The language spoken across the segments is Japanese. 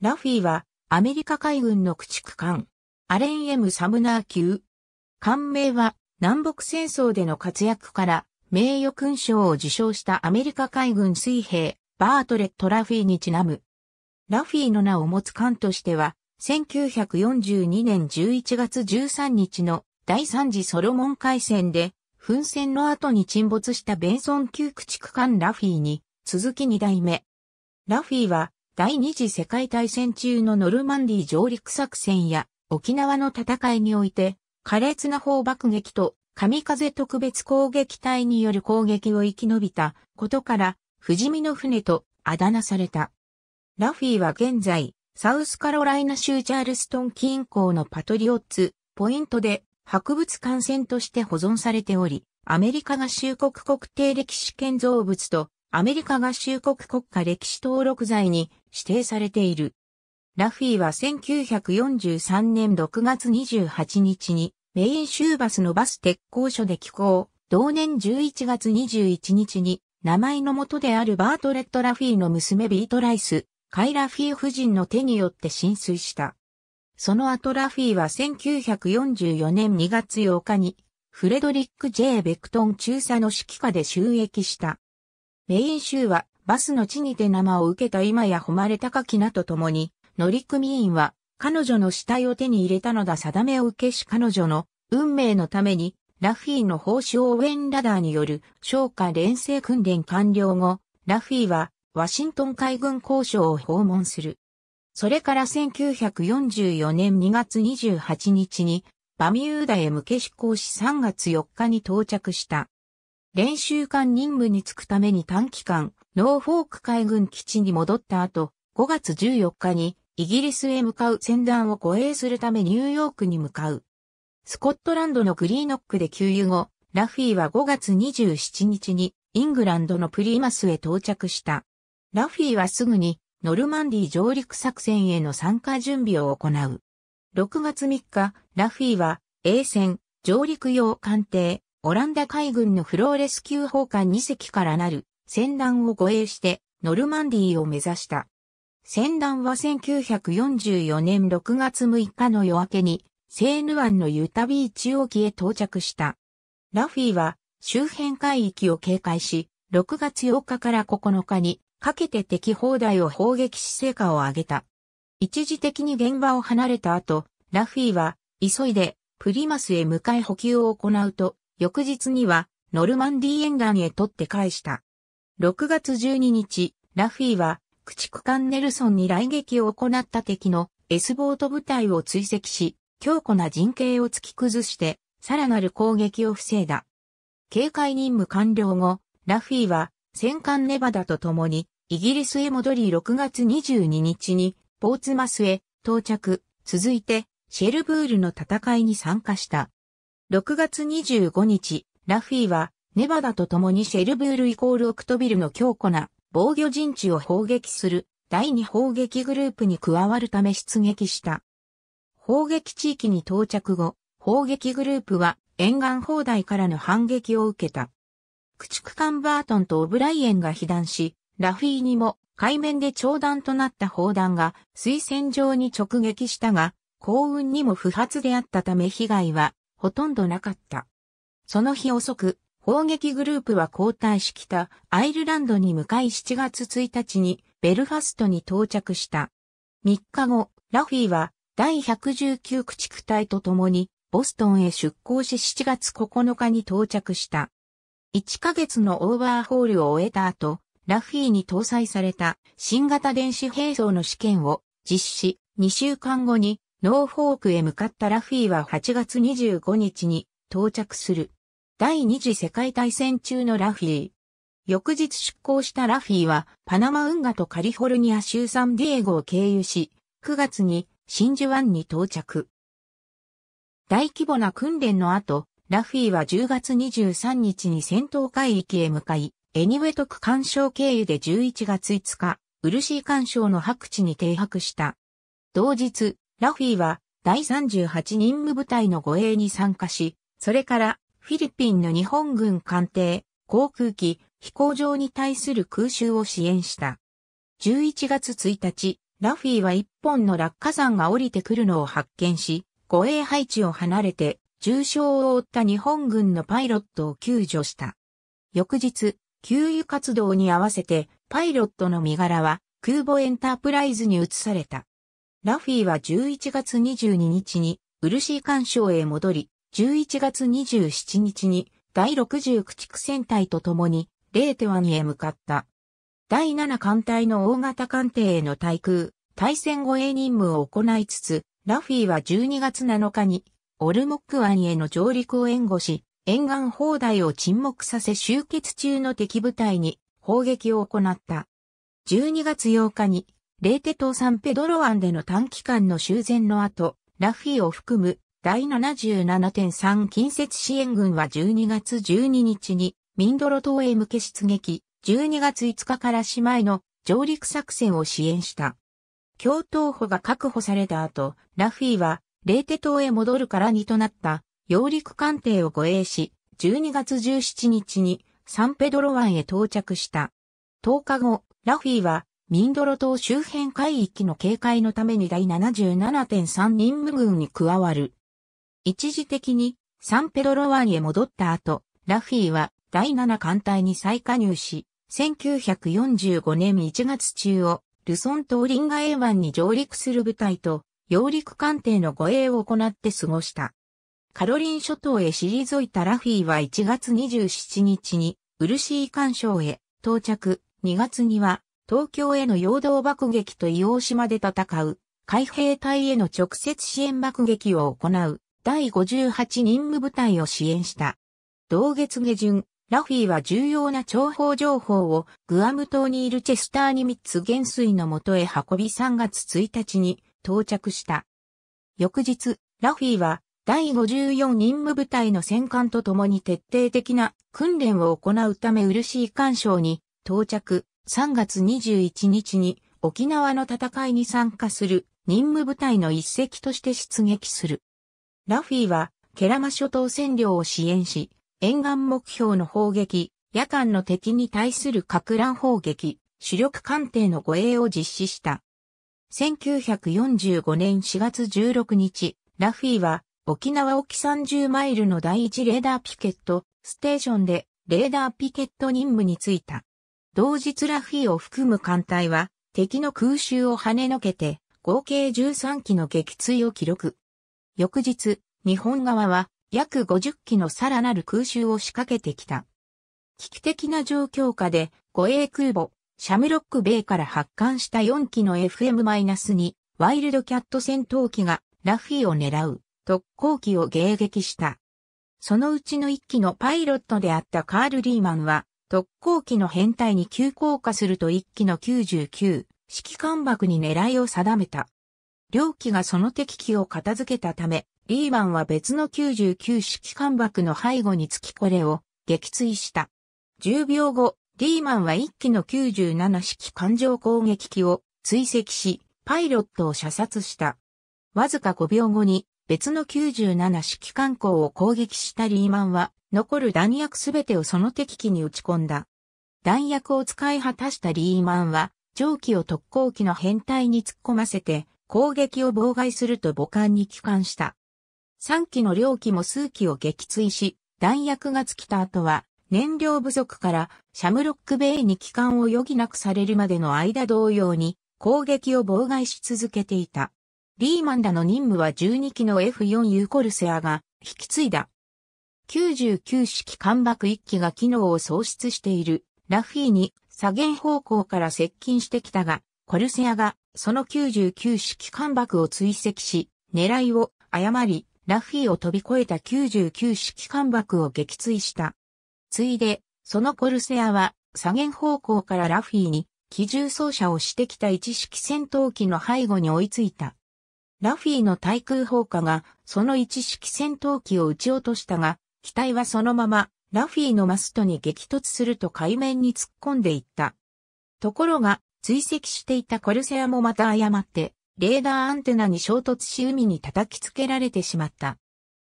ラフィーは、アメリカ海軍の駆逐艦、アレン・エム・サムナー級。艦名は、南北戦争での活躍から、名誉勲章を受章したアメリカ海軍水兵、バートレット・ラフィーにちなむ。ラフィーの名を持つ艦としては、1942年11月13日の第3次ソロモン海戦で、噴戦の後に沈没したベンソン級駆逐艦ラフィーに、続き2代目。ラフィーは、第二次世界大戦中のノルマンディ上陸作戦や沖縄の戦いにおいて、苛烈な砲爆撃と神風特別攻撃隊による攻撃を生き延びたことから、不死身の船とあだ名された。ラフィーは現在、サウスカロライナ州チャールストン近郊のパトリオッツ、ポイントで博物館船として保存されており、アメリカ合衆国国定歴史建造物とアメリカ合衆国国家歴史登録罪に指定されている。ラフィーは1943年6月28日にメイン州バスのバス鉄工所で寄港、同年11月21日に名前の元であるバートレット・ラフィーの娘ビートライス、カイ・ラフィー夫人の手によって浸水した。その後ラフィーは1944年2月8日にフレドリック・ J・ ベクトン中佐の指揮下で収益した。メイン州はバスの地にて生を受けた今や誉れ高きなと共に、乗組員は彼女の死体を手に入れたのだ定めを受けし彼女の運命のためにラフィーの報酬応援ラダーによる昇華連成訓練完了後、ラフィーはワシントン海軍交渉を訪問する。それから1944年2月28日にバミューダへ向け飛行し3月4日に到着した。練習艦任務に就くために短期間、ノーフォーク海軍基地に戻った後、5月14日にイギリスへ向かう船団を護衛するためニューヨークに向かう。スコットランドのグリーノックで給油後、ラフィーは5月27日にイングランドのプリーマスへ到着した。ラフィーはすぐにノルマンディ上陸作戦への参加準備を行う。6月3日、ラフィーは A 戦上陸用艦艇オランダ海軍のフローレス級砲艦2隻からなる船団を護衛してノルマンディーを目指した。船団は1944年6月6日の夜明けにセーヌ湾のユタビーチ沖へ到着した。ラフィーは周辺海域を警戒し、6月8日から9日にかけて敵砲台を砲撃し成果を上げた。一時的に現場を離れた後、ラフィーは急いでプリマスへ向かい補給を行うと、翌日にはノルマンディ沿岸へ取って返した。6月12日、ラフィーは、駆逐艦ネルソンに来撃を行った敵の S ボート部隊を追跡し、強固な陣形を突き崩して、さらなる攻撃を防いだ。警戒任務完了後、ラフィーは、戦艦ネバダと共に、イギリスへ戻り6月22日に、ポーツマスへ到着、続いて、シェルブールの戦いに参加した。6月25日、ラフィーは、ネバダと共にシェルブールイコールオクトビルの強固な防御陣地を砲撃する第二砲撃グループに加わるため出撃した。砲撃地域に到着後、砲撃グループは沿岸砲台からの反撃を受けた。駆逐艦バートンとオブライエンが被弾し、ラフィーにも海面で長弾となった砲弾が水線上に直撃したが、幸運にも不発であったため被害はほとんどなかった。その日遅く、砲撃グループは交代したアイルランドに向かい7月1日にベルファストに到着した。3日後、ラフィーは第119駆逐隊と共にボストンへ出港し7月9日に到着した。1ヶ月のオーバーホールを終えた後、ラフィーに搭載された新型電子兵装の試験を実施、2週間後にノーフォークへ向かったラフィーは8月25日に到着する。第二次世界大戦中のラフィー。翌日出港したラフィーはパナマ運河とカリフォルニア州サンディエゴを経由し、9月に真珠湾に到着。大規模な訓練の後、ラフィーは10月23日に戦闘海域へ向かい、エニウェトク干渉経由で11月5日、ウルシー干渉の白地に停泊した。同日、ラフィーは第38任務部隊の護衛に参加し、それからフィリピンの日本軍艦艇、航空機、飛行場に対する空襲を支援した。11月1日、ラフィーは一本の落下山が降りてくるのを発見し、護衛配置を離れて重傷を負った日本軍のパイロットを救助した。翌日、給油活動に合わせてパイロットの身柄は空母エンタープライズに移された。ラフィーは11月22日にウルシー干渉へ戻り、11月27日に第60駆逐戦隊と共にレーテワンへ向かった。第7艦隊の大型艦艇への対空、対戦護衛任務を行いつつ、ラフィーは12月7日にオルモック湾への上陸を援護し、沿岸砲台を沈黙させ集結中の敵部隊に砲撃を行った。12月8日にレーテ島サンペドロ湾での短期間の修繕の後、ラフィを含む第77.3近接支援軍は12月12日にミンドロ島へ向け出撃、12月5日から姉妹の上陸作戦を支援した。共闘補が確保された後、ラフィはレーテ島へ戻るからにとなった揚陸艦艇を護衛し、12月17日にサンペドロ湾へ到着した。10日後、ラフィはミンドロ島周辺海域の警戒のために第77.3任務軍に加わる。一時的にサンペドロ湾へ戻った後、ラフィーは第7艦隊に再加入し、1945年1月中をルソン島リンガエ湾に上陸する部隊と、揚陸艦艇の護衛を行って過ごした。カロリン諸島へ退いたラフィーは1月27日に、ウルシー干渉へ到着、2月には東京への陽動爆撃と硫黄島で戦う、海兵隊への直接支援爆撃を行う、第58任務部隊を支援した。同月下旬、ラフィーは重要な情報情報をグアム島にいるチェスターニミッツ元帥のもとへ運び3月1日に到着した。翌日、ラフィーは第54任務部隊の戦艦と共に徹底的な訓練を行うためうるしい干渉に到着。3月21日に沖縄の戦いに参加する任務部隊の一隻として出撃する。ラフィーは、ケラマ諸島占領を支援し、沿岸目標の砲撃、夜間の敵に対する格乱砲撃、主力艦艇の護衛を実施した。1945年4月16日、ラフィーは沖縄沖30マイルの第1レーダーピケットステーションでレーダーピケット任務に就いた。同日ラフィを含む艦隊は敵の空襲を跳ねのけて合計13機の撃墜を記録。翌日、日本側は約50機のさらなる空襲を仕掛けてきた。危機的な状況下で護衛空母、シャムロック米から発艦した4機の FM-2 ワイルドキャット戦闘機がラフィを狙う特攻機を迎撃した。そのうちの1機のパイロットであったカール・リーマンは特攻機の編隊に急降下すると1機の99、式艦爆に狙いを定めた。両機がその敵機を片付けたため、リーマンは別の99式艦爆の背後につきこれを撃墜した。10秒後、リーマンは1機の97式艦上攻撃機を追跡し、パイロットを射殺した。わずか5秒後に別の97式艦港を攻撃したリーマンは残る弾薬すべてをその敵機に打ち込んだ。弾薬を使い果たしたリーマンは、蒸気を特攻機の編隊に突っ込ませて、攻撃を妨害すると母艦に帰還した。3機の両機も数機を撃墜し、弾薬が尽きた後は、燃料不足からシャムロックベイに帰還を余儀なくされるまでの間同様に攻撃を妨害し続けていた。リーマンらの任務は12機の F4 ユーコルセアが引き継いだ。99式艦爆1機が機能を喪失しているラフィーに左舷方向から接近してきたが、コルセアがその99式艦爆を追跡し、狙いを誤り、ラフィーを飛び越えた99式艦爆を撃墜した。ついで、そのコルセアは左舷方向からラフィーに機銃装車をしてきた一式戦闘機の背後に追いついた。ラフィーの対空砲火がその一式戦闘機を撃ち落としたが、機体はそのままラフィーのマストに激突すると海面に突っ込んでいった。ところが、追跡していたコルセアもまた誤って、レーダーアンテナに衝突し海に叩きつけられてしまった。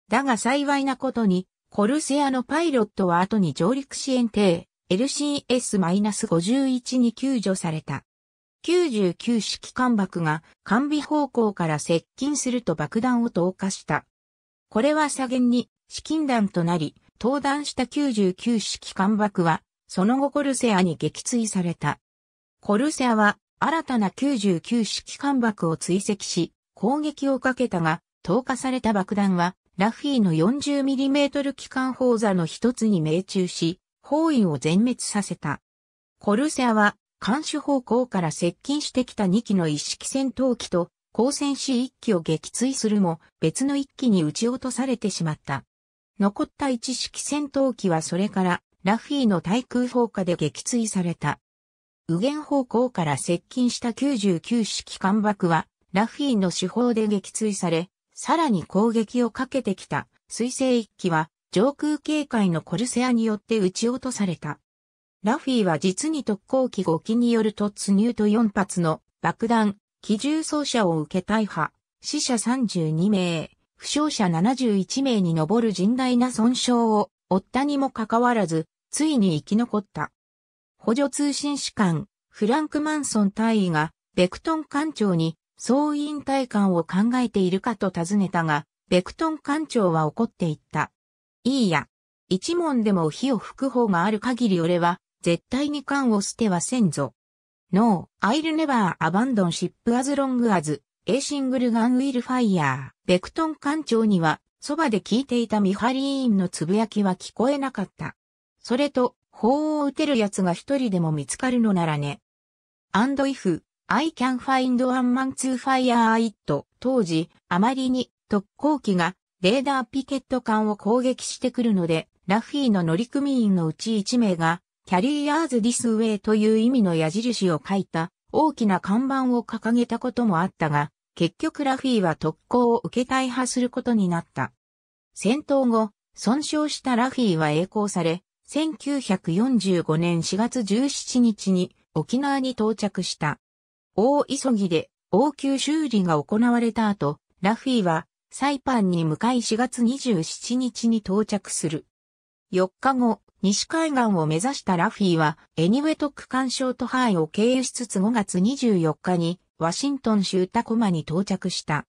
だが幸いなことに、コルセアのパイロットは後に上陸支援艇 LCS-51 に救助された。99式艦爆が完備方向から接近すると爆弾を投下した。これは左舷に資金団となり、登壇した99式艦爆は、その後コルセアに撃墜された。コルセアは、新たな99式艦爆を追跡し、攻撃をかけたが、投下された爆弾は、ラフィーの 40mm 機関砲座の一つに命中し、包囲を全滅させた。コルセアは、監視方向から接近してきた2機の一式戦闘機と、交戦し1機を撃墜するも、別の1機に撃ち落とされてしまった。残った一式戦闘機はそれからラフィーの対空砲火で撃墜された。右舷方向から接近した99式艦爆はラフィーの手法で撃墜され、さらに攻撃をかけてきた水星一機は上空警戒のコルセアによって撃ち落とされた。ラフィーは実に特攻機5機による突入と4発の爆弾、機銃装者を受け大破、死者32名、負傷者71名に上る甚大な損傷を負ったにもかかわらず、ついに生き残った。補助通信士官、フランク・マンソン大尉が、ベクトン艦長に、総員退官を考えているかと尋ねたが、ベクトン艦長は怒っていった。いいや。一問でも火を吹く方がある限り俺は、絶対に艦を捨てはせんぞ。No, I'll never abandon ship as long as A シングルガンウィルファイヤー、ベクトン艦長には、そばで聞いていたミハリーンのつぶやきは聞こえなかった。それと、砲を撃てる奴が一人でも見つかるのならね。And if, I can find one man to fire it 当時、あまりに特攻機がレーダーピケット艦を攻撃してくるので、ラフィーの乗組員のうち一名が、キャリーアーズディスウェイという意味の矢印を書いた大きな看板を掲げたこともあったが、結局ラフィーは特攻を受け大破することになった。戦闘後、損傷したラフィーは栄光され、1945年4月17日に沖縄に到着した。大急ぎで応急修理が行われた後、ラフィーはサイパンに向かい4月27日に到着する。4日後、西海岸を目指したラフィーは、エニウェトック干渉とハイを経由しつつ5月24日に、ワシントン州タコマに到着した。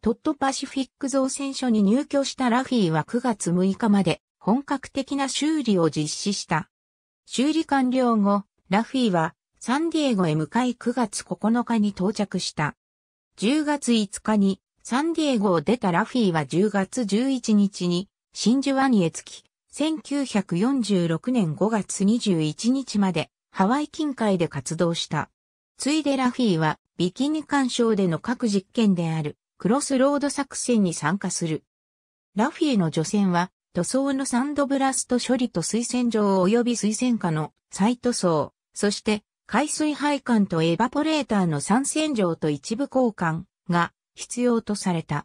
トットパシフィック造船所に入居したラフィーは9月6日まで本格的な修理を実施した。修理完了後、ラフィーはサンディエゴへ向かい9月9日に到着した。10月5日にサンディエゴを出たラフィーは10月11日に真珠湾へ着き、1946年5月21日までハワイ近海で活動した。ついでラフィーはビキニ干渉での各実験であるクロスロード作戦に参加する。ラフィエの除染は塗装のサンドブラスト処理と水洗浄及び水洗下の再塗装、そして海水配管とエバポレーターの三洗浄と一部交換が必要とされた。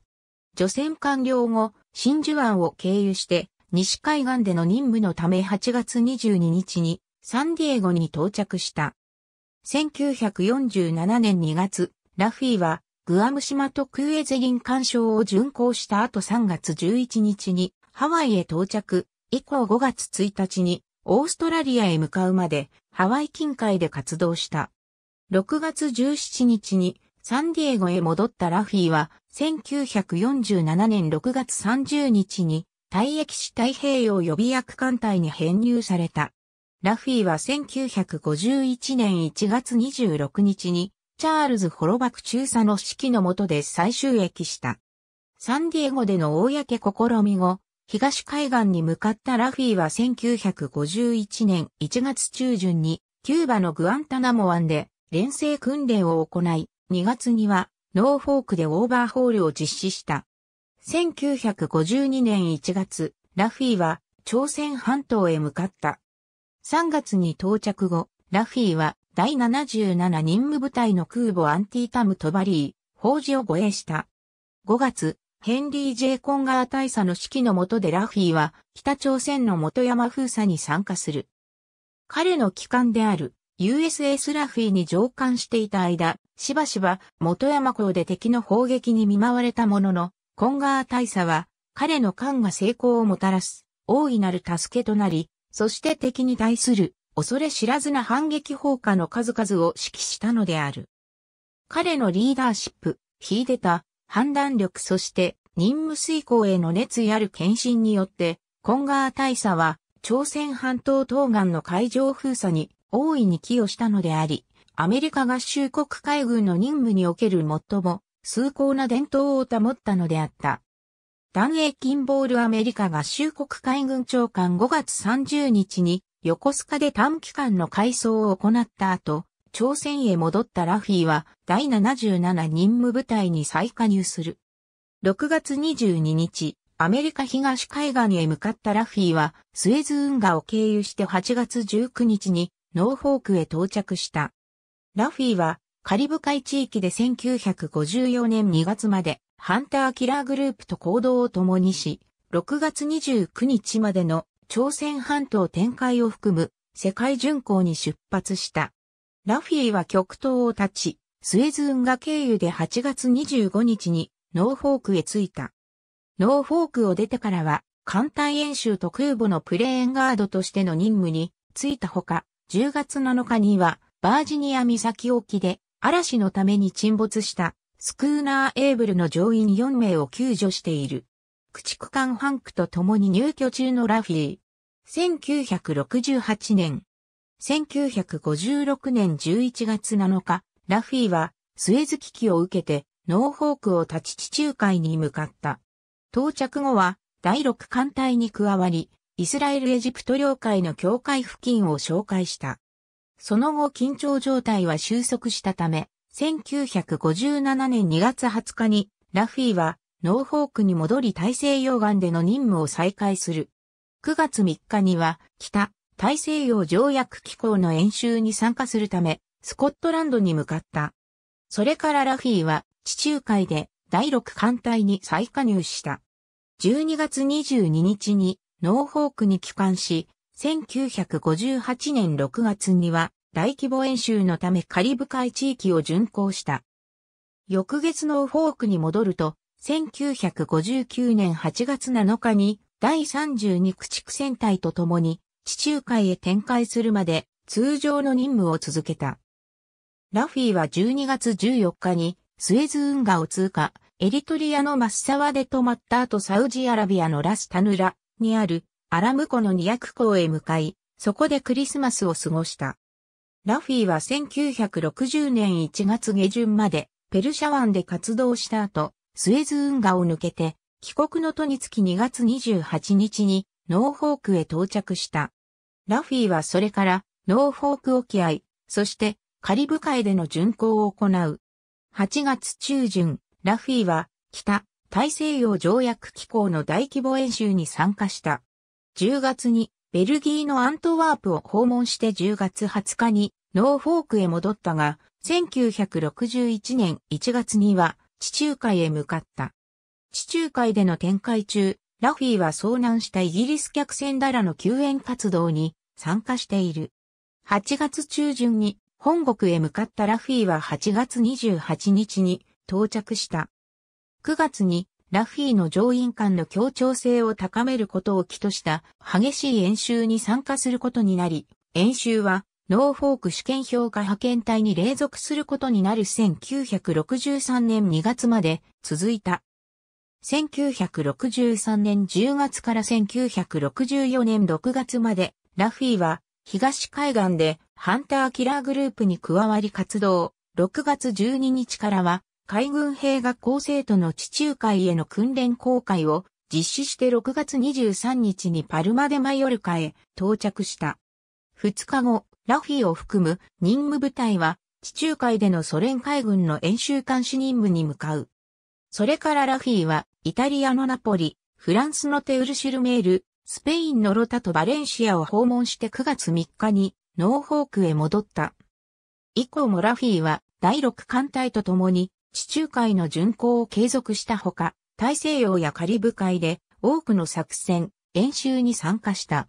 除染完了後、真珠湾を経由して西海岸での任務のため8月22日にサンディエゴに到着した。1947年2月、ラフィーは、グアム島とクエゼリン干渉を巡行した後3月11日に、ハワイへ到着、以降5月1日に、オーストラリアへ向かうまで、ハワイ近海で活動した。6月17日に、サンディエゴへ戻ったラフィーは、1947年6月30日に、退役し太平洋予備役艦隊に編入された。ラフィーは1951年1月26日に、チャールズ・ホロバク中佐の指揮の下で再収益した。サンディエゴでの公試み後、東海岸に向かったラフィーは1951年1月中旬に、キューバのグアンタナモ湾で連成訓練を行い、2月にはノーフォークでオーバーホールを実施した。1952年1月、ラフィーは朝鮮半島へ向かった。3月に到着後、ラフィーは第77任務部隊の空母アンティタム・トバリー、法事を護衛した。5月、ヘンリー・ジェイコンガー大佐の指揮の下でラフィーは北朝鮮の元山封鎖に参加する。彼の機関である USS ラフィーに上官していた間、しばしば元山港で敵の砲撃に見舞われたものの、コンガー大佐は彼の艦が成功をもたらす大いなる助けとなり、そして敵に対する恐れ知らずな反撃放火の数々を指揮したのである。彼のリーダーシップ、秀でた判断力そして任務遂行への熱意ある献身によって、コンガー大佐は朝鮮半島東岸の海上封鎖に大いに寄与したのであり、アメリカ合衆国海軍の任務における最も崇高な伝統を保ったのであった。団英金ボールアメリカ合衆国海軍長官5月30日に横須賀で短期間の改装を行った後、朝鮮へ戻ったラフィーは第77任務部隊に再加入する。6月22日、アメリカ東海岸へ向かったラフィーはスエズ運河を経由して8月19日にノーフォークへ到着した。ラフィーはカリブ海地域で1954年2月までハンターキラーグループと行動を共にし、6月29日までの朝鮮半島展開を含む世界巡航に出発した。ラフィーは極東を立ち、スエズ運河経由で8月25日にノーフォークへ着いた。ノーフォークを出てからは、艦隊演習と空母のプレーンガードとしての任務に着いたほか、10月7日にはバージニア岬沖で嵐のために沈没したスクーナーエーブルの乗員4名を救助している。駆逐艦ハンクと共に入居中のラフィー。1968年。1956年11月7日、ラフィーはスエズ危機を受けてノーホークを立ち地中海に向かった。到着後は第6艦隊に加わり、イスラエルエジプト領海の境界付近を紹介した。その後緊張状態は収束したため、1957年2月20日に、ラフィーは、ノーフォークに戻り大西洋岸での任務を再開する。9月3日には、北、大西洋条約機構の演習に参加するため、スコットランドに向かった。それからラフィーは、地中海で、第6艦隊に再加入した。12月22日に、ノーフォークに帰還し、1958年6月には、大規模演習のためカリブ海地域を巡航した。翌月のフォークに戻ると、1959年8月7日に第32駆逐戦隊と共に地中海へ展開するまで通常の任務を続けた。ラフィーは12月14日にスエズ運河を通過、エリトリアのマッサワで止まった後サウジアラビアのラスタヌラにあるアラム湖の200港へ向かい、そこでクリスマスを過ごした。ラフィーは1960年1月下旬までペルシャ湾で活動した後、スエズ運河を抜けて、帰国の途につき2月28日にノーフォークへ到着した。ラフィーはそれからノーフォーク沖合、そしてカリブ海での巡航を行う。8月中旬、ラフィーは北大西洋条約機構の大規模演習に参加した。10月にベルギーのアントワープを訪問して10月20日にノーフォークへ戻ったが、1961年1月には地中海へ向かった。地中海での展開中、ラフィーは遭難したイギリス客船だらの救援活動に参加している。8月中旬に本国へ向かったラフィーは8月28日に到着した。9月にラフィーの乗員間の協調性を高めることを期とした激しい演習に参加することになり、演習はノーフォーク主権評価派遣隊に隷属することになる1963年2月まで続いた。1963年10月から1964年6月まで、ラフィーは東海岸でハンターキラーグループに加わり活動、6月12日からは海軍兵学校生徒の地中海への訓練公開を実施して6月23日にパルマデマヨルカへ到着した。2日後、ラフィを含む任務部隊は地中海でのソ連海軍の演習監視任務に向かう。それからラフィはイタリアのナポリ、フランスのテウルシルメール、スペインのロタとバレンシアを訪問して9月3日にノーホークへ戻った。以降もラフィは第6艦隊と共に地中海の巡航を継続したほか、大西洋やカリブ海で多くの作戦、演習に参加した。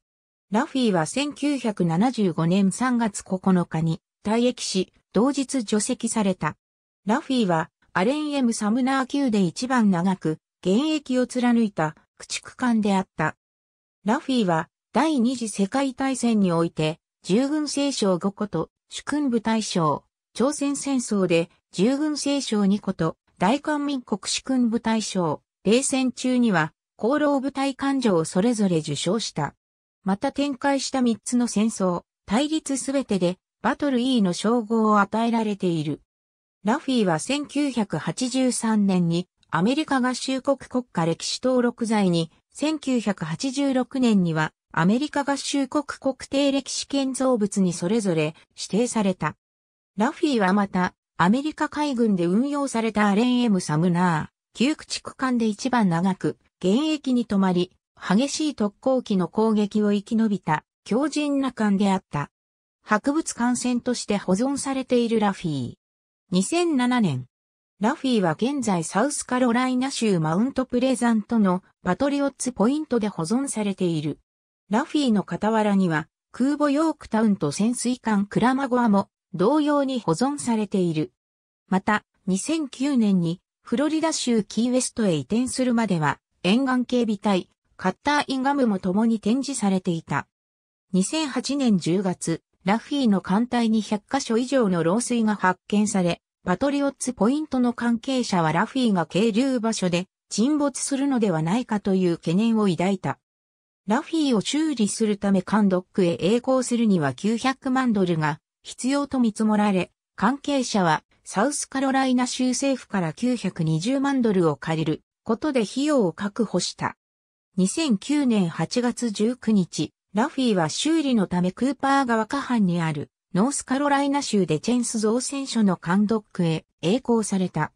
ラフィーは1975年3月9日に退役し、同日除籍された。ラフィーはアレン・エム・サムナー級で一番長く、現役を貫いた駆逐艦であった。ラフィーは第二次世界大戦において、従軍聖将5個と主君部大将、朝鮮戦争で従軍聖省2個と大韓民国士軍部隊賞、冷戦中には功労部隊艦女をそれぞれ受賞した。また展開した3つの戦争、対立すべてでバトル E の称号を与えられている。ラフィーは1983年にアメリカ合衆国国家歴史登録罪に、1986年にはアメリカ合衆国国定歴史建造物にそれぞれ指定された。ラフィーはまた、アメリカ海軍で運用されたアレン・エム・サムナー、旧駆逐艦で一番長く、現役に止まり、激しい特攻機の攻撃を生き延びた、強靭な艦であった。博物艦船として保存されているラフィー。2007年、ラフィーは現在サウスカロライナ州マウントプレザントのパトリオッツポイントで保存されている。ラフィーの傍らには、空母ヨークタウンと潜水艦クラマゴアも同様に保存されている。また、2009年にフロリダ州キーウェストへ移転するまでは、沿岸警備隊、カッター・インガムも共に展示されていた。2008年10月、ラフィーの艦隊に100カ所以上の漏水が発見され、パトリオッツポイントの関係者はラフィーが係流場所で沈没するのではないかという懸念を抱いた。ラフィーを修理するためカンドックへ栄光するには900万ドルが必要と見積もられ、関係者はサウスカロライナ州政府から920万ドルを借りることで費用を確保した。2009年8月19日、ラフィーは修理のためクーパー川下半にあるノースカロライナ州でチェンス造船所の監督へ栄光された。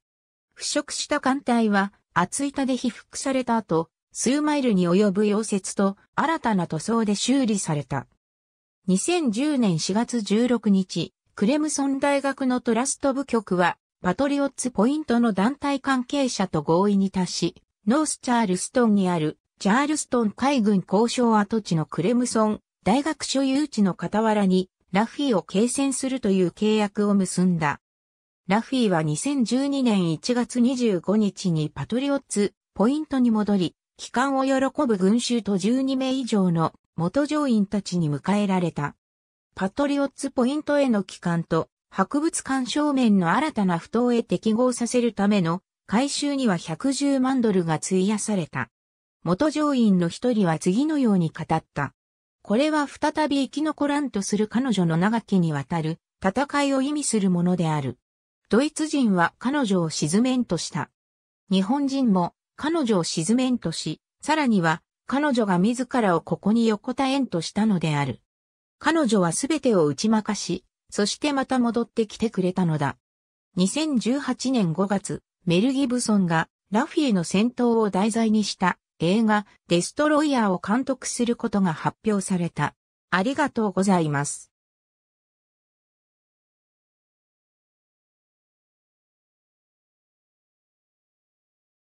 腐食した艦隊は厚板で被覆された後、数マイルに及ぶ溶接と新たな塗装で修理された。2010年4月16日、クレムソン大学のトラスト部局は、パトリオッツポイントの団体関係者と合意に達し、ノースチャールストンにある、チャールストン海軍交渉跡地のクレムソン大学所有地の傍らに、ラフィーを継戦するという契約を結んだ。ラフィーは2012年1月25日にパトリオッツポイントに戻り、帰還を喜ぶ群衆と12名以上の元乗員たちに迎えられた。パトリオッツポイントへの帰還と、博物館正面の新たな不当へ適合させるための回収には110万ドルが費やされた。元乗員の一人は次のように語った。これは再び生き残らんとする彼女の長きにわたる戦いを意味するものである。ドイツ人は彼女を沈めんとした。日本人も彼女を沈めんとし、さらには彼女が自らをここに横たえんとしたのである。彼女はすべてを打ち負かし、そしてまた戻ってきてくれたのだ。2018年5月、メル・ギブソンがラフィエの戦闘を題材にした映画デストロイヤーを監督することが発表された。ありがとうございます。